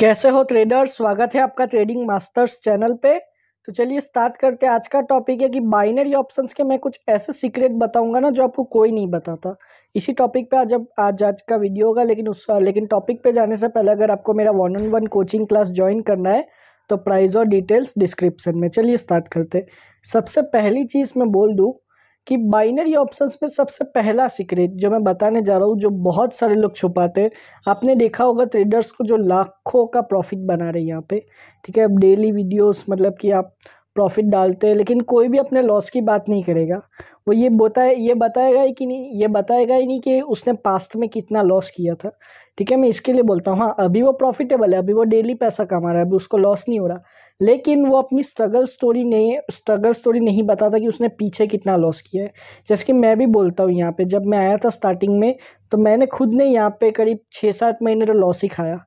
कैसे हो ट्रेडर्स स्वागत है आपका ट्रेडिंग मास्टर्स चैनल पे तो चलिए स्टार्ट करते हैं आज का टॉपिक है कि बाइनरी ऑप्शंस के मैं कुछ ऐसे सीक्रेट बताऊंगा ना जो आपको कोई नहीं बताता इसी टॉपिक पे आज अब आज आज का वीडियो होगा लेकिन उस लेकिन टॉपिक पे जाने से पहले अगर आपको मेरा one on one coaching class join करना है तो प्राइस और डिटेल्स डिस्क्रिप्सन में चलिए स्टार्ट करते सबसे पहली चीज़ मैं बोल दूँ कि बाइनरी ऑप्शंस में सबसे पहला सीक्रेट जो मैं बताने जा रहा हूँ जो बहुत सारे लोग छुपाते हैं आपने देखा होगा ट्रेडर्स को जो लाखों का प्रॉफिट बना रहे हैं यहाँ पे ठीक है अब डेली वीडियोस मतलब कि आप प्रॉफिट डालते हैं लेकिन कोई भी अपने लॉस की बात नहीं करेगा वो ये बताए ये बताएगा ही कि नहीं ये बताएगा ही नहीं कि उसने पास्ट में कितना लॉस किया था ठीक है मैं इसके लिए बोलता हूँ हाँ अभी वो प्रॉफिटेबल है अभी वो डेली पैसा कमा रहा है अभी उसको लॉस नहीं हो रहा लेकिन वो अपनी स्ट्रगल स्टोरी नहीं स्ट्रगल स्टोरी नहीं बताता कि उसने पीछे कितना लॉस किया है जैसे कि मैं भी बोलता हूँ यहाँ पे जब मैं आया था स्टार्टिंग में तो मैंने खुद ने यहाँ पे करीब छः सात महीने तो लॉस ही खाया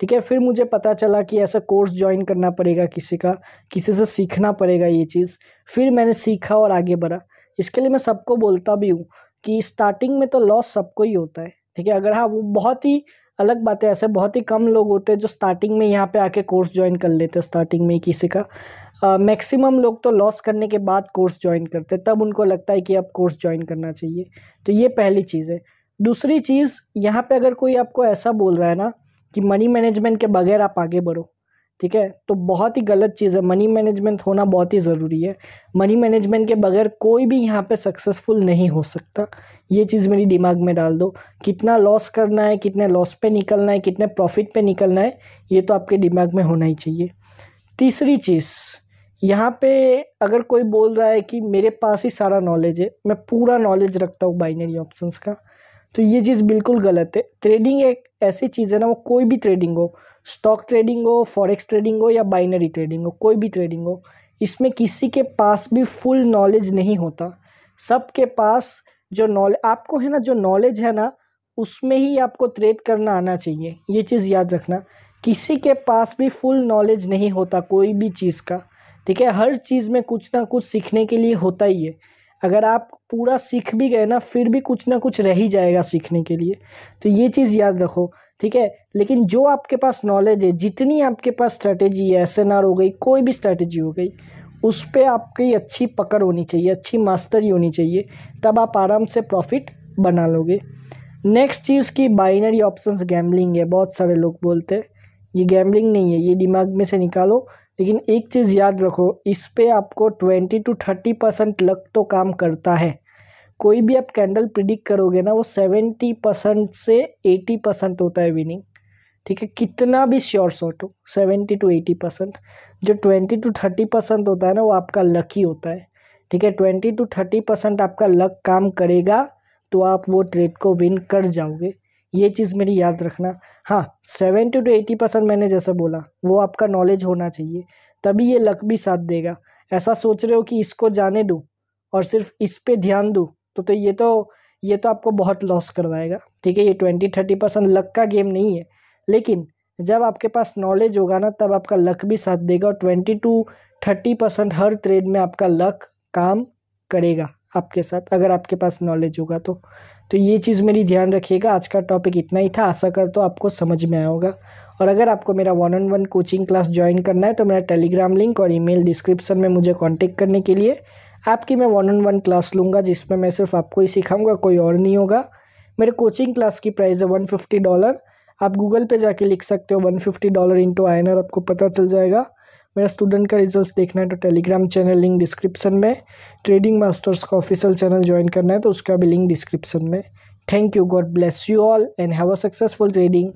ठीक है फिर मुझे पता चला कि ऐसा कोर्स ज्वाइन करना पड़ेगा किसी का किसी से सीखना पड़ेगा ये चीज़ फिर मैंने सीखा और आगे बढ़ा इसके लिए मैं सबको बोलता भी हूँ कि स्टार्टिंग में तो लॉस सबको ही होता है ठीक है अगर हाँ वो बहुत ही अलग बात है ऐसे बहुत ही कम लोग होते हैं जो स्टार्टिंग में यहाँ पे आके कोर्स ज्वाइन कर लेते हैं स्टार्टिंग में किसी का मैक्सिमम लोग तो लॉस करने के बाद कोर्स ज्वाइन करते तब उनको लगता है कि अब कोर्स ज्वाइन करना चाहिए तो ये पहली चीज़ है दूसरी चीज़ यहाँ पे अगर कोई आपको ऐसा बोल रहा है ना कि मनी मैनेजमेंट के बगैर आप आगे बढ़ो ठीक है तो बहुत ही गलत चीज़ है मनी मैनेजमेंट होना बहुत ही ज़रूरी है मनी मैनेजमेंट के बगैर कोई भी यहाँ पे सक्सेसफुल नहीं हो सकता ये चीज़ मेरी दिमाग में डाल दो कितना लॉस करना है कितने लॉस पे निकलना है कितने प्रॉफिट पे निकलना है ये तो आपके दिमाग में होना ही चाहिए तीसरी चीज़ यहाँ पे अगर कोई बोल रहा है कि मेरे पास ही सारा नॉलेज है मैं पूरा नॉलेज रखता हूँ बाइनरी ऑप्शंस का तो ये चीज़ बिल्कुल गलत है ट्रेडिंग एक ऐसी चीज़ है ना वो कोई भी ट्रेडिंग हो स्टॉक ट्रेडिंग हो फॉरेक्स ट्रेडिंग हो या बाइनरी ट्रेडिंग हो कोई भी ट्रेडिंग हो इसमें किसी के पास भी फुल नॉलेज नहीं होता सबके पास जो नॉलेज आपको है ना जो नॉलेज है ना उसमें ही आपको ट्रेड करना आना चाहिए ये चीज़ याद रखना किसी के पास भी फुल नॉलेज नहीं होता कोई भी चीज़ का ठीक है हर चीज़ में कुछ ना कुछ सीखने के लिए होता ही है अगर आप पूरा सीख भी गए ना फिर भी कुछ ना कुछ रह ही जाएगा सीखने के लिए तो ये चीज़ याद रखो ठीक है लेकिन जो आपके पास नॉलेज है जितनी आपके पास स्ट्रैटेजी है एस हो गई कोई भी स्ट्रैटेजी हो गई उस पर आपकी अच्छी पकड़ होनी चाहिए अच्छी मास्टरी होनी चाहिए तब आप आराम से प्रॉफिट बना लोगे नेक्स्ट चीज़ की बाइनरी ऑप्शंस गैम्बलिंग है बहुत सारे लोग बोलते हैं ये गैम्बलिंग नहीं है ये दिमाग में से निकालो लेकिन एक चीज़ याद रखो इस पर आपको twenty to thirty percent luck तो काम करता है कोई भी आप कैंडल प्रिडिक्ट करोगे ना वो सेवेंटी परसेंट से एटी परसेंट होता है विनिंग ठीक है कितना भी श्योर शॉट हो सेवेंटी टू एटी परसेंट जो ट्वेंटी टू थर्टी परसेंट होता है ना वो आपका लक ही होता है ठीक है ट्वेंटी टू थर्टी परसेंट आपका लक काम करेगा तो आप वो ट्रेड को विन कर जाओगे ये चीज़ मेरी याद रखना हाँ सेवेंटी टू एटी परसेंट मैंने जैसा बोला वो आपका नॉलेज होना चाहिए तभी ये लक भी साथ देगा ऐसा सोच रहे हो कि इसको जाने दूँ और सिर्फ इस पर ध्यान दूँ तो, तो ये तो ये तो आपको बहुत लॉस करवाएगा ठीक है ये ट्वेंटी थर्टी परसेंट लक का गेम नहीं है लेकिन जब आपके पास नॉलेज होगा ना तब आपका लक भी साथ देगा और ट्वेंटी टू थर्टी परसेंट हर ट्रेड में आपका लक काम करेगा आपके साथ अगर आपके पास नॉलेज होगा तो तो ये चीज़ मेरी ध्यान रखिएगा आज का टॉपिक इतना ही था आशा कर तो आपको समझ में आया होगा और अगर आपको मेरा one on one coaching class join करना है तो मेरा टेलीग्राम लिंक और ईमेल डिस्क्रिप्शन में मुझे कांटेक्ट करने के लिए आपकी मैं वन ऑन वन क्लास लूँगा जिसमें मैं सिर्फ आपको ही सिखाऊँगा कोई और नहीं होगा मेरे कोचिंग क्लास की प्राइस है वन फिफ्टी डॉलर आप गूगल पे जाके लिख सकते हो one fifty dollar into I आपको पता चल जाएगा मेरा स्टूडेंट का रिजल्ट देखना है तो टेलीग्राम चैनल लिंक डिस्क्रिप्शन में ट्रेडिंग मास्टर्स का ऑफिशियल चैनल ज्वाइन करना है तो उसका भी लिंक डिस्क्रिप्शन में thank you god bless you all and have a successful trading